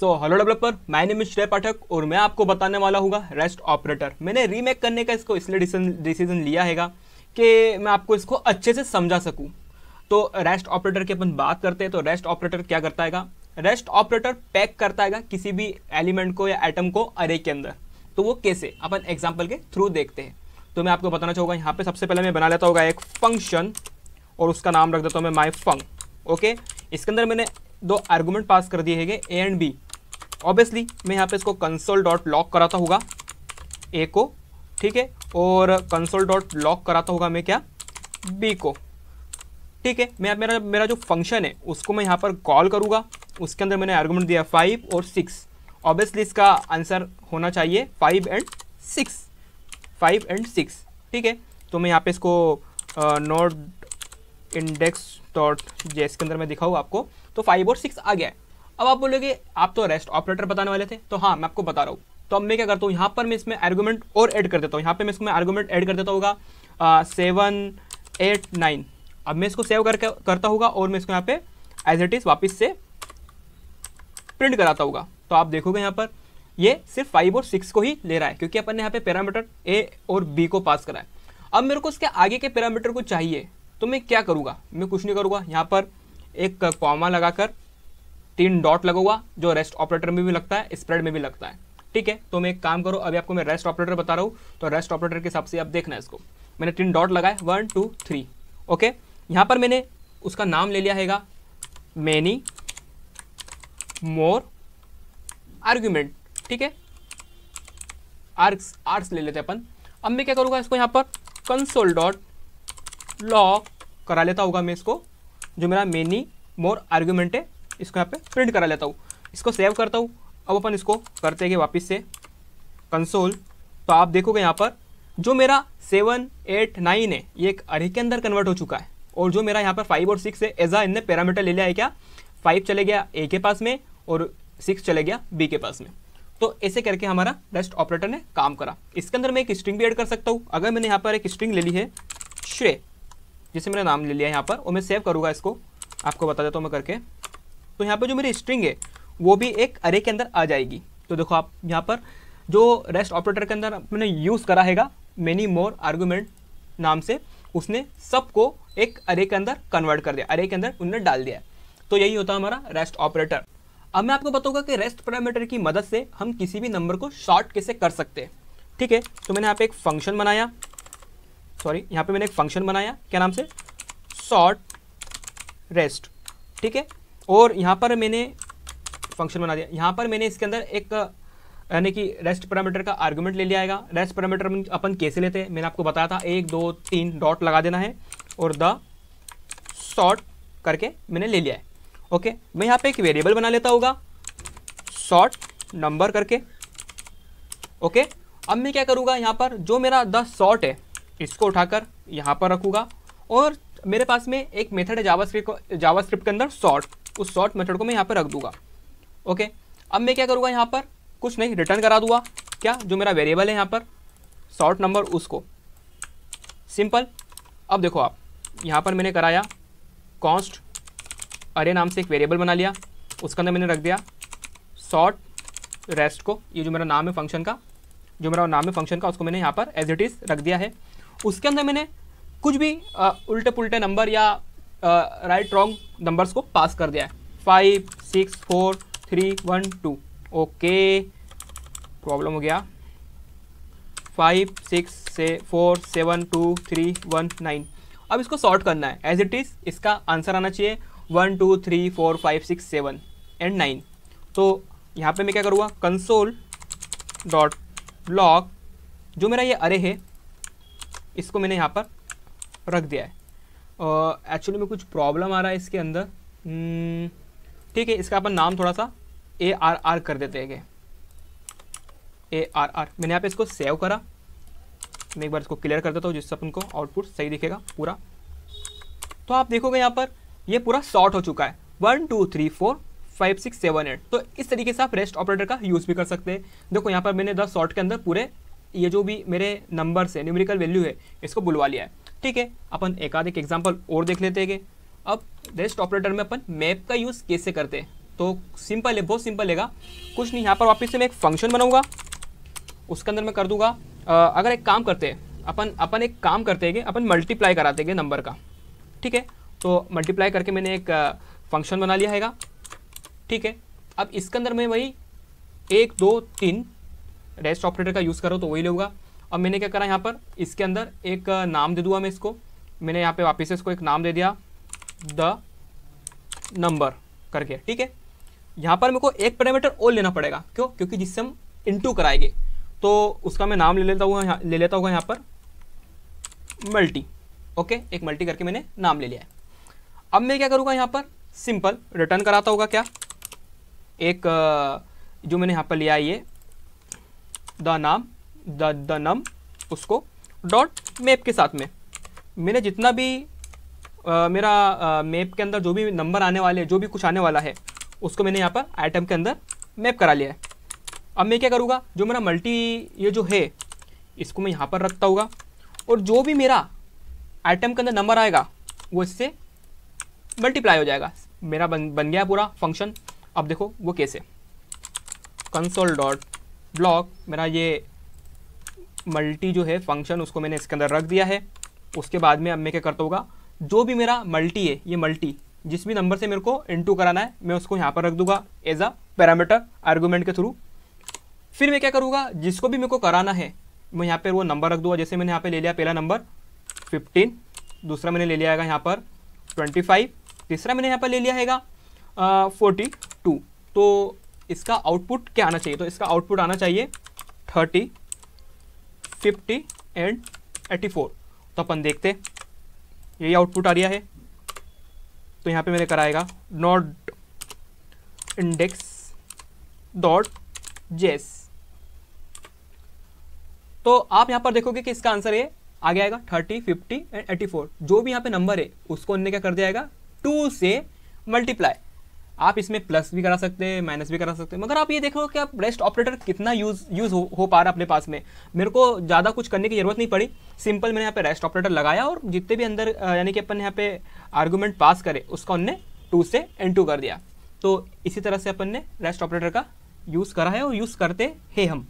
so hello developer my name Shrey Pathak और मैं आपको बताने वाला हूँ रेस्ट ऑपरेटर मैंने रीमेक करने का इसको इसलिए डिसीजन लिया हैगा कि मैं आपको इसको अच्छे से समझा सकूँ तो रेस्ट ऑपरेटर की अपन बात करते हैं तो रेस्ट ऑपरेटर क्या करता हैगा रेस्ट ऑपरेटर पैक करता है किसी भी एलिमेंट को या आइटम को अरे के अंदर तो वो कैसे अपन एग्जाम्पल के थ्रू देखते हैं तो मैं आपको बताना चाहूँगा यहाँ पर सबसे पहले मैं बना लेता होगा एक फंक्शन और उसका नाम रख देता हूँ मैं माई फंक ओके इसके अंदर मैंने दो आर्गूमेंट पास कर दिए हैं ए एंड बी ऑब्वियसली मैं यहाँ पे इसको कंसोल डॉट लॉक कराता होगा ए को ठीक है और कंसोल डॉट लॉक कराता होगा मैं क्या बी को ठीक है मैं मेरा मेरा जो फंक्शन है उसको मैं यहाँ पर कॉल करूँगा उसके अंदर मैंने आर्गूमेंट दिया फाइव और सिक्स ऑब्वियसली इसका आंसर होना चाहिए five and six five and six ठीक है तो मैं यहाँ पे इसको नोट इंडेक्स डॉट जेस के अंदर मैं दिखाऊँ आपको तो फाइव और सिक्स आ गया है अब आप बोलोगे आप तो रेस्ट ऑपरेटर बताने वाले थे तो हाँ मैं आपको बता रहा हूँ तो अब मैं क्या करता हूँ यहाँ पर मैं इसमें आर्गूमेंट और ऐड कर देता हूँ यहाँ पे मैं इसमें मैं आर्गूमेंट ऐड कर देता होगा सेवन एट नाइन अब मैं इसको सेव करके करता होगा और मैं इसको यहाँ पे एज इट इज़ वापस से प्रिंट कराता होगा तो आप देखोगे यहाँ पर ये सिर्फ फाइव और सिक्स को ही ले रहा है क्योंकि अपन ने यहाँ पे पैरामीटर ए और बी को पास करा है अब मेरे को इसके आगे के पैरामीटर को चाहिए तो मैं क्या करूँगा मैं कुछ नहीं करूँगा यहाँ पर एक कॉमा लगाकर तीन डॉट लगा हुआ जो रेस्ट ऑपरेटर में भी लगता है स्प्रेड में भी लगता है ठीक है तो मैं एक काम करो अभी आपको मैं रेस्ट ऑपरेटर बता रहा हूँ तो रेस्ट ऑपरेटर के हिसाब से आप देखना है इसको मैंने तीन डॉट लगाए वन टू थ्री ओके यहाँ पर मैंने उसका नाम ले लिया हैगा मैनी मोर आर्ग्यूमेंट ठीक है आर्स आर्स ले लेते अपन अब मैं क्या करूँगा इसको यहाँ पर कंसोल डॉट लॉ करा लेता होगा मैं इसको जो मेरा मेनी मोर आर्ग्यूमेंट है इसको यहाँ पे प्रिंट करा लेता हूँ इसको सेव करता हूँ अब अपन इसको करते हैं वापस से कंसोल तो आप देखोगे यहाँ पर जो मेरा सेवन एट नाइन है ये एक अरे के अंदर कन्वर्ट हो चुका है और जो मेरा यहाँ पर फाइव और सिक्स है एज आ इनने पैरामीटर ले लिया है क्या फाइव चले गया ए के पास में और सिक्स चले गया बी के पास में तो ऐसे करके हमारा रेस्ट ऑपरेटर ने काम करा इसके अंदर मैं एक स्ट्रिंग भी ऐड कर सकता हूँ अगर मैंने यहाँ पर एक स्ट्रिंग ले ली है श्रे जिसे मैंने नाम ले लिया है यहाँ पर और मैं सेव करूँगा इसको आपको बता देता हूँ मैं करके तो यहाँ पर जो मेरी स्ट्रिंग है वो भी एक अरे के अंदर आ जाएगी तो देखो आप यहाँ पर जो रेस्ट ऑपरेटर के अंदर मैंने यूज़ करा हैगा मेनी मोर आर्गूमेंट नाम से उसने सबको एक अरे के अंदर कन्वर्ट कर दिया अरे के अंदर उनने डाल दिया तो यही होता है हमारा रेस्ट ऑपरेटर अब मैं आपको बताऊंगा कि रेस्ट पैरामीटर की मदद से हम किसी भी नंबर को शॉर्ट कैसे कर सकते हैं ठीक है तो मैंने यहाँ पे एक फंक्शन बनाया सॉरी यहाँ पे मैंने एक फंक्शन बनाया क्या नाम से शॉर्ट रेस्ट ठीक है और यहाँ पर मैंने फंक्शन बना दिया यहाँ पर मैंने इसके अंदर एक यानी कि रेस्ट पैरामीटर का आर्गूमेंट ले लिया आएगा रेस्ट पैरामीटर अपन कैसे लेते हैं मैंने आपको बताया था एक दो तीन डॉट लगा देना है और द शॉर्ट करके मैंने ले लिया है ओके मैं यहाँ पे एक वेरिएबल बना लेता होगा शॉर्ट नंबर करके ओके अब मैं क्या करूँगा यहाँ पर जो मेरा द शॉर्ट है इसको उठाकर यहाँ पर रखूँगा और मेरे पास में एक मेथड है जावा स्क्रिप्ट जावा स्क्रिप्ट के अंदर शॉर्ट उस शॉर्ट मेथड को मैं यहाँ पर रख दूंगा ओके अब मैं क्या करूँगा यहाँ पर कुछ नहीं रिटर्न करा दूंगा क्या जो मेरा वेरिएबल है यहाँ पर शॉर्ट नंबर उसको सिंपल अब देखो आप यहाँ पर मैंने कराया कॉन्स्ट अरे नाम से एक वेरिएबल बना लिया उसके अंदर मैंने रख दिया शॉर्ट रेस्ट को ये जो मेरा नाम है फंक्शन का जो मेरा नाम है फंक्शन का उसको मैंने यहाँ पर एज इट इज़ रख दिया है उसके अंदर मैंने कुछ भी उल्टे पुल्टे नंबर या राइट रॉन्ग नंबर्स को पास कर दिया है five six four three one two okay problem हो गया फाइव सिक्स से four seven two three one nine अब इसको सॉर्ट करना है एज इट इज़ इसका आंसर आना चाहिए one two three four five six seven and nine तो यहाँ पे मैं क्या करूँगा कंसोल डॉट ब्लॉक जो मेरा ये अरे है इसको मैंने यहाँ पर रख दिया है एक्चुअली में कुछ प्रॉब्लम आ रहा है इसके अंदर हम्म, ठीक है इसका अपन नाम थोड़ा सा ए आर आर कर देते हैं ए आर आर मैंने यहाँ पे इसको सेव करा मैं एक बार इसको क्लियर कर देता हूँ जिससे अपन को आउटपुट सही दिखेगा पूरा तो आप देखोगे यहाँ पर ये यह पूरा शॉर्ट हो चुका है one two three four five six seven eight तो इस तरीके से आप रेस्ट ऑपरेटर का यूज़ भी कर सकते हैं देखो यहाँ पर मैंने दस शॉर्ट के अंदर पूरे ये जो भी मेरे नंबर्स है न्यूमेरिकल वैल्यू है इसको बुलवा लिया है ठीक है अपन एक आध एक एग्जाम्पल और देख लेते हैं अब रेस्ट ऑपरेटर में अपन मैप का यूज़ कैसे करते हैं तो सिंपल है बहुत सिंपल हैगा कुछ नहीं यहाँ पर वापस से मैं एक फंक्शन बनाऊंगा उसके अंदर मैं कर दूंगा आ, अगर एक काम करते हैं अपन अपन एक काम करते हैं अपन मल्टीप्लाई कराते हैं नंबर का ठीक है तो मल्टीप्लाई करके मैंने एक फंक्शन बना लिया हैगा ठीक है अब इसके अंदर मैं वही एक दो तीन रेस्ट ऑपरेटर का यूज़ करो तो वही लूँगा अब मैंने क्या करा यहाँ पर इसके अंदर एक नाम दे दूंगा मैं इसको मैंने यहाँ पे वापस से इसको एक नाम दे दिया द नंबर करके ठीक है यहाँ पर मेरे को एक पैरामीटर और लेना पड़ेगा क्यों क्योंकि जिससे हम इंटू कराएंगे तो उसका मैं नाम ले लेता हूँ ले लेता होगा यहाँ पर मल्टी ओके एक मल्टी करके मैंने नाम ले लिया है अब मैं क्या करूँगा यहाँ पर सिंपल रिटर्न कराता होगा क्या एक जो मैंने यहाँ पर लिया ये द नाम द द नम उसको डॉट मैप के साथ में मैंने जितना भी आ, मेरा मैप के अंदर जो भी नंबर आने वाले जो भी कुछ आने वाला है उसको मैंने यहाँ पर आइटम के अंदर मैप करा लिया है अब मैं क्या करूँगा जो मेरा मल्टी ये जो है इसको मैं यहाँ पर रखता होगा और जो भी मेरा आइटम के अंदर नंबर आएगा वो इससे मल्टीप्लाई हो जाएगा मेरा बन बन गया पूरा फंक्शन अब देखो वो कैसे कंसोल डॉट ब्लॉक मेरा ये मल्टी जो है फंक्शन उसको मैंने इसके अंदर रख दिया है उसके बाद में अब मैं क्या करता होगा जो भी मेरा मल्टी है ये मल्टी जिस भी नंबर से मेरे को इंटू कराना है मैं उसको यहाँ पर रख दूंगा एज अ पैरामीटर आर्गूमेंट के थ्रू फिर मैं क्या करूँगा जिसको भी मेरे को कराना है मैं यहाँ पर वो नंबर रख दूंगा जैसे मैंने यहाँ पर ले लिया पहला नंबर फिफ्टीन दूसरा मैंने ले लिया है यहाँ पर ट्वेंटी फाइव तीसरा मैंने यहाँ पर ले लिया है फोर्टी टू तो इसका आउटपुट क्या आना चाहिए तो इसका आउटपुट आना चाहिए thirty fifty and eighty four तो अपन देखते यही आउटपुट आ रहा है तो यहाँ पे मैंने कराएगा नॉट इंडेक्स डॉट जेस तो आप यहाँ पर देखोगे कि इसका आंसर ये आ गया आएगा thirty fifty and eighty four जो भी यहाँ पे नंबर है उसको उनने क्या कर दिया जाएगा टू से मल्टीप्लाई आप इसमें प्लस भी करा सकते हैं माइनस भी करा सकते हैं मगर आप ये देखो कि आप रेस्ट ऑपरेटर कितना यूज़ यूज़ हो, हो पा रहा है अपने पास में मेरे को ज़्यादा कुछ करने की ज़रूरत नहीं पड़ी सिंपल मैंने यहाँ पे रेस्ट ऑपरेटर लगाया और जितने भी अंदर यानी कि अपन यहाँ पे आर्गूमेंट पास करे उसका उनने टू से एन टू कर दिया तो इसी तरह से अपन ने रेस्ट ऑपरेटर का यूज़ करा है और यूज़ करते हैं हम